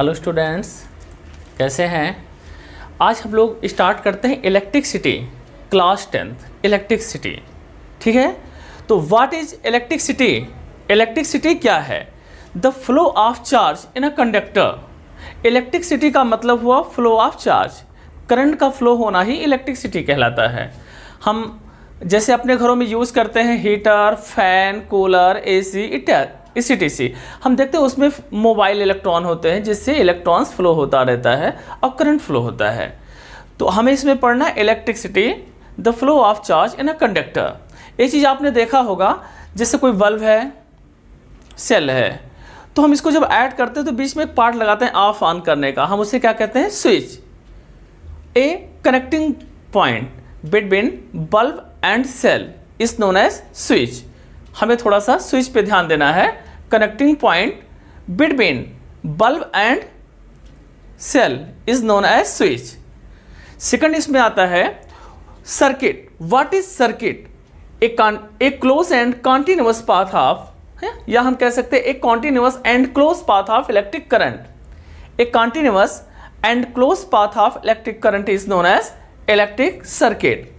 hello students कैसे हैं आज हम लोग स्टार्ट करते हैं इलेक्ट्रिकसिटी क्लास टेंथ इलेक्ट्रिकसिटी ठीक है तो व्हाट इज इलेक्ट्रिकसिटी इलेक्ट्रिकसिटी क्या है the flow of charge in a conductor electricity का मतलब हुआ फ्लो ऑफ चार्ज करंट का फ्लो होना ही इलेक्ट्रिकसिटी कहलाता है हम जैसे अपने घरों में यूज़ करते हैं हीटर फैन कूलर एसी ई हम देखते हैं उसमें मोबाइल इलेक्ट्रॉन होते हैं जिससे इलेक्ट्रॉन्स फ्लो होता रहता है और करंट फ्लो होता है तो हमें इसमें पढ़ना है electricity the flow of charge in a conductor ये चीज़ आपने देखा होगा जैसे कोई बल्ब है सेल है तो हम इसको जब ऐड करते हैं तो बीच में एक पार्ट लगाते हैं ऑफ ऑन करने का हम उसे क्या कहते हैं switch a connecting point between bulb and cell is known as switch हमें थोड़ा सा स्विच पे ध्यान देना है connecting point between bulb and cell is known as switch second इसमें आता है सर्किट व्हाट इज सर्किट एक close and continuous path of या हम कह सकते हैं एक continuous and close path of electric current एक continuous and close path of electric current is known as electric circuit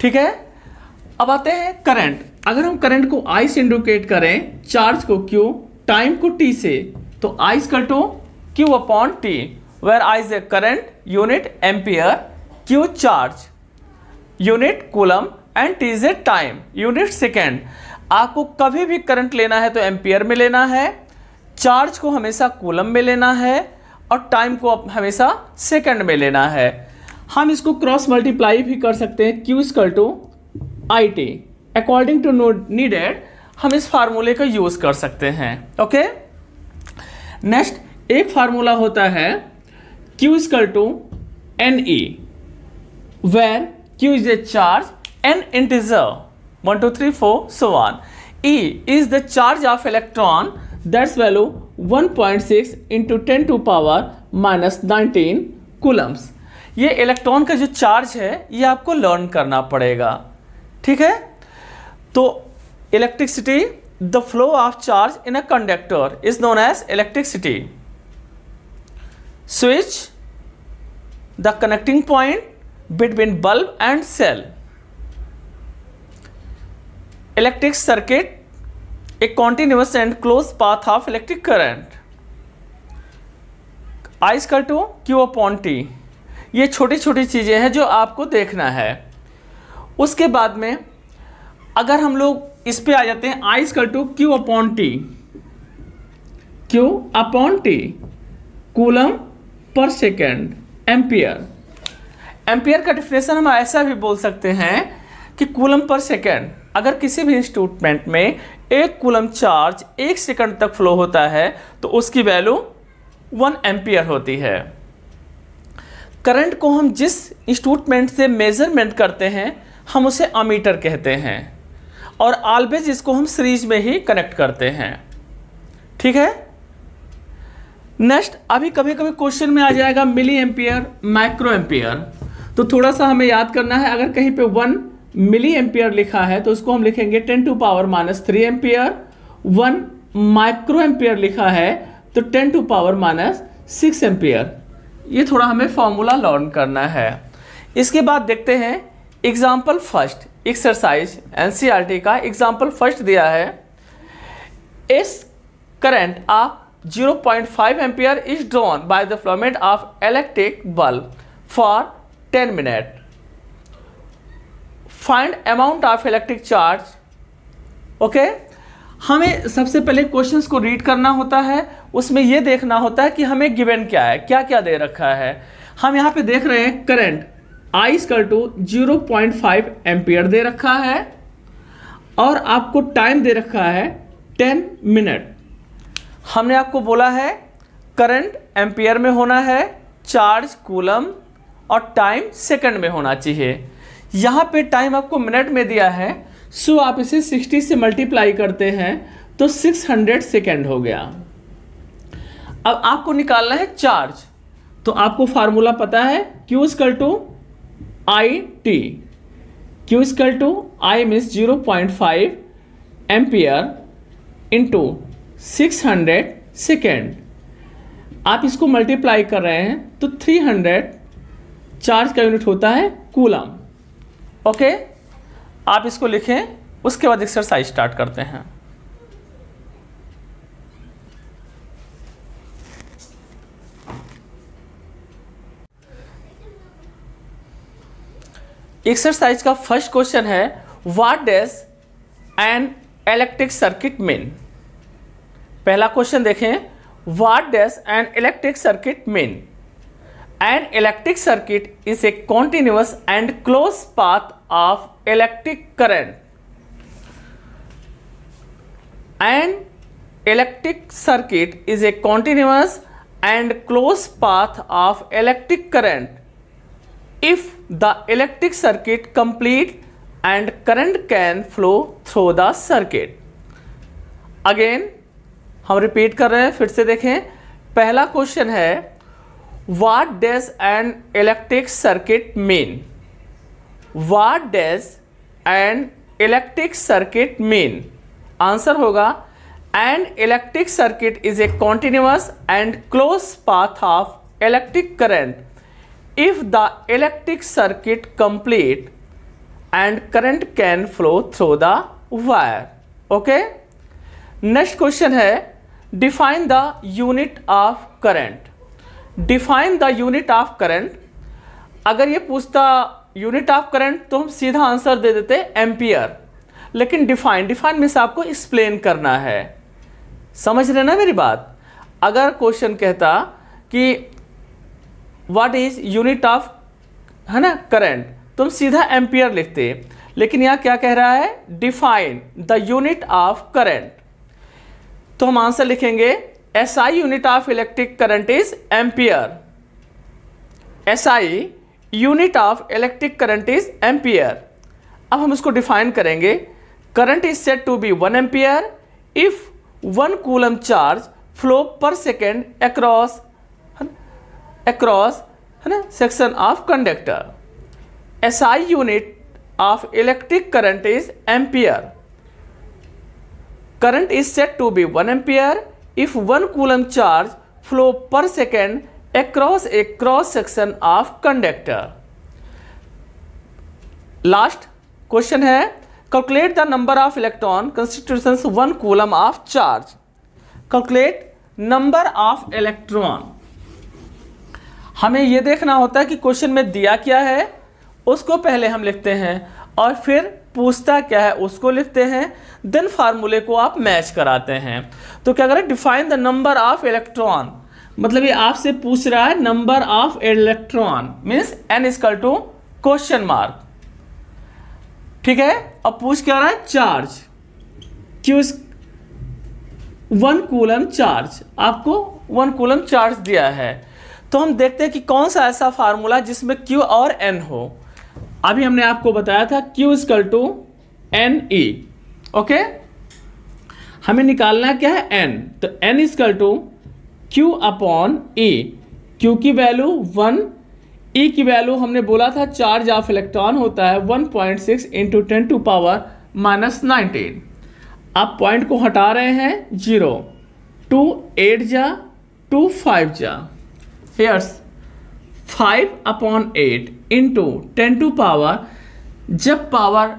ठीक है अब आते हैं करंट अगर हम करंट को आइस इंडोकेट इंडिकेट करें चार्ज को क्यू टाइम को टी से तो आईज कटो Q upon T where I is a current unit ampere Q charge unit coulomb and T is a time unit second आपको कभी भी करंट लेना है तो एम्पियर में लेना है चार्ज को हमेशा कूलम में लेना है और टाइम को हमेशा सेकेंड में लेना है हम इसको क्रॉस मल्टीप्लाई भी कर सकते हैं Q equal to I T according to no needed हम इस फार्मूले का यूज़ कर सकते हैं ओके नेक्स्ट एक फार्मूला होता है Q equal to n e where Q is a charge n integer one two three four so one e is the charge of electron that's value one point six into ten to power minus nineteen coulombs ये electron का जो charge है ये आपको learn करना पड़ेगा ठीक है तो electricity the flow of charge in a conductor is known as electricity switch the connecting point between bulb and cell electric circuit a continuous and close path of electric current I is equal to Q upon T ये छोटी छोटी चीजें हैं जो आपको देखना है उसके बाद में अगर हम लोग इस पे आ जाते हैं I equal to Q upon T Q upon T coulomb per second ampere ampere का डिफिनेशन हम ऐसा भी बोल सकते हैं कि कूलम पर सेकेंड अगर किसी भी इंस्टूटमेंट में एक कूलम चार्ज एक सेकंड तक फ्लो होता है तो उसकी वैल्यू वन एम्पियर होती है करंट को हम जिस इंस्टूटमेंट से मेजरमेंट करते हैं हम उसे अमीटर कहते हैं और ऑलवेज इसको हम सीरीज में ही कनेक्ट करते हैं ठीक है नेक्स्ट अभी कभी कभी क्वेश्चन में आ जाएगा मिली एम्पियर माइक्रो एम्पियर तो थोड़ा सा हमें याद करना है अगर कहीं पे वन मिली एम्पियर लिखा है तो उसको हम लिखेंगे ten to power minus three ampere one micro ampere लिखा है तो ten to power minus six ampere ये थोड़ा हमें फॉर्मूला लर्न करना है इसके बाद देखते हैं एग्जाम्पल फर्स्ट एक्सरसाइज एनसीईआरटी का एग्जाम्पल फर्स्ट दिया है इस करंट आप 0.5 point ampere is drawn by the filament of electric bulb for 10 minute find amount of electric charge okay हमें सबसे पहले क्वेश्चंस को रीड करना होता है उसमें यह देखना होता है कि हमें गिवन क्या है क्या क्या दे रखा है हम यहाँ पे देख रहे हैं current equal to zero point five ampere दे रखा है और आपको टाइम दे रखा है टेन मिनट हमने आपको बोला है करंट एम्पियर में होना है चार्ज कूलम और टाइम सेकंड में होना चाहिए यहाँ पे टाइम आपको मिनट में दिया है सो आप इसे 60 से मल्टीप्लाई करते हैं तो 600 सेकेंड हो गया अब आपको निकालना है चार्ज तो आपको फार्मूला पता है Q equal to I T Q equal to I means zero point five ampere into six hundred second आप इसको मल्टीप्लाई कर रहे हैं तो थ्री हंड्रेड चार्ज का यूनिट होता है कूलम ओके आप इसको लिखें उसके बाद एक्सरसाइज स्टार्ट करते हैं एक्सरसाइज का फर्स्ट क्वेश्चन है what does an electric circuit mean पहला क्वेश्चन देखें what does an electric circuit mean an electric circuit is a continuous and close path of electric current an electric circuit is a continuous and close path of electric current if the electric circuit complete and current can flow through the circuit again हम repeat कर रहे हैं फिर से देखें पहला question है what does an electric circuit mean what does an electric circuit mean answer होगा an electric circuit is a continuous and close path of electric current if the electric circuit complete and current can flow through the wire okay next question है define the unit of current define the unit of current अगर ये पूछता unit of current तो हम सीधा answer दे देते ampere लेकिन define define means आपको एक्सप्लेन करना है समझ रहे ना मेरी बात अगर क्वेश्चन कहता कि व्हाट इज यूनिट ऑफ है ना करंट तो हम सीधा एम्पियर लिखते हैं लेकिन यहाँ क्या कह रहा है define the unit of current तो हम आंसर लिखेंगे S I unit of electric current is ampere S I unit of electric current is ampere अब हम इसको डिफाइन करेंगे current is said to be one ampere if one coulomb charge flow per second across across है ना section of conductor I unit of electric current is ampere current is said to be one ampere if one coulomb charge flow per second across a cross section of conductor last question है calculate the number of electron constitution one coulomb of charge calculate number of electron हमें ये देखना होता है कि question में दिया क्या है उसको पहले हम लिखते हैं और फिर पूछता क्या है उसको लिखते हैं देन फार्मूले को आप मैच कराते हैं तो क्या करें define the number of electron मतलब ये आपसे पूछ रहा है number of electron means n equal to question mark ठीक है अब पूछ क्या रहा है charge Q one coulomb charge आपको वन कूलम चार्ज दिया है तो हम देखते हैं कि कौन सा ऐसा फार्मूला जिसमें क्यू और एन हो अभी हमने आपको बताया था Q equal to n e okay हमें निकालना क्या है एन तो n equal to Q upon e Q की वैल्यू वन ई की वैल्यू हमने बोला था चार्ज ऑफ इलेक्ट्रॉन होता है one point six into ten to power minus nineteen आप पॉइंट को हटा रहे हैं जीरो टू एट जा टू फाइव जा here's five upon eight into ten to power जब पावर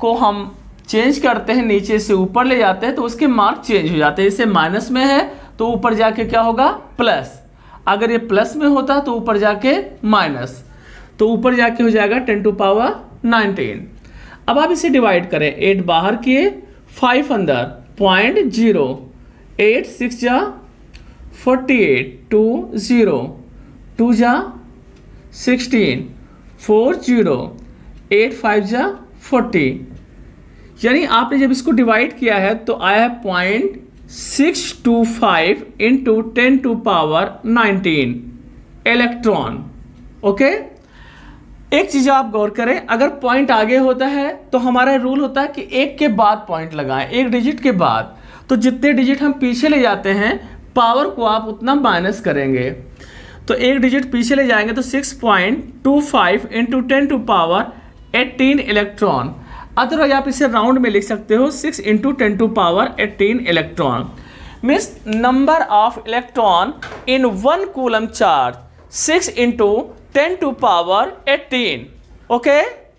को हम चेंज करते हैं नीचे से ऊपर ले जाते हैं तो उसके मार्क चेंज हो जाते हैं इसे माइनस में है तो ऊपर जाके क्या होगा प्लस अगर ये प्लस में होता तो ऊपर जाके माइनस तो ऊपर जाके हो जाएगा टेन टू पावर नाइनटीन अब आप इसे डिवाइड करें एट बाहर किए फाइव अंदर पॉइंट जीरो एट सिक्स जा forty eight two zero two जा sixteen four zero eight five जा फोर्टी यानी आपने जब इसको डिवाइड किया है तो आया है point six two five into ten to power nineteen electron okay एक चीज़ आप गौर करें अगर पॉइंट आगे होता है तो हमारा रूल होता है कि एक के बाद पॉइंट लगाएं एक डिजिट के बाद तो जितने डिजिट हम पीछे ले जाते हैं पावर को आप उतना माइनस करेंगे तो एक डिजिट पीछे ले जाएंगे तो 6.25 point two five into ten to power eighteen electron otherwise आप इसे राउंड में लिख सकते हो 6 into ten to power eighteen electron means number of electron in one coulomb charge 6 into ten to power eighteen okay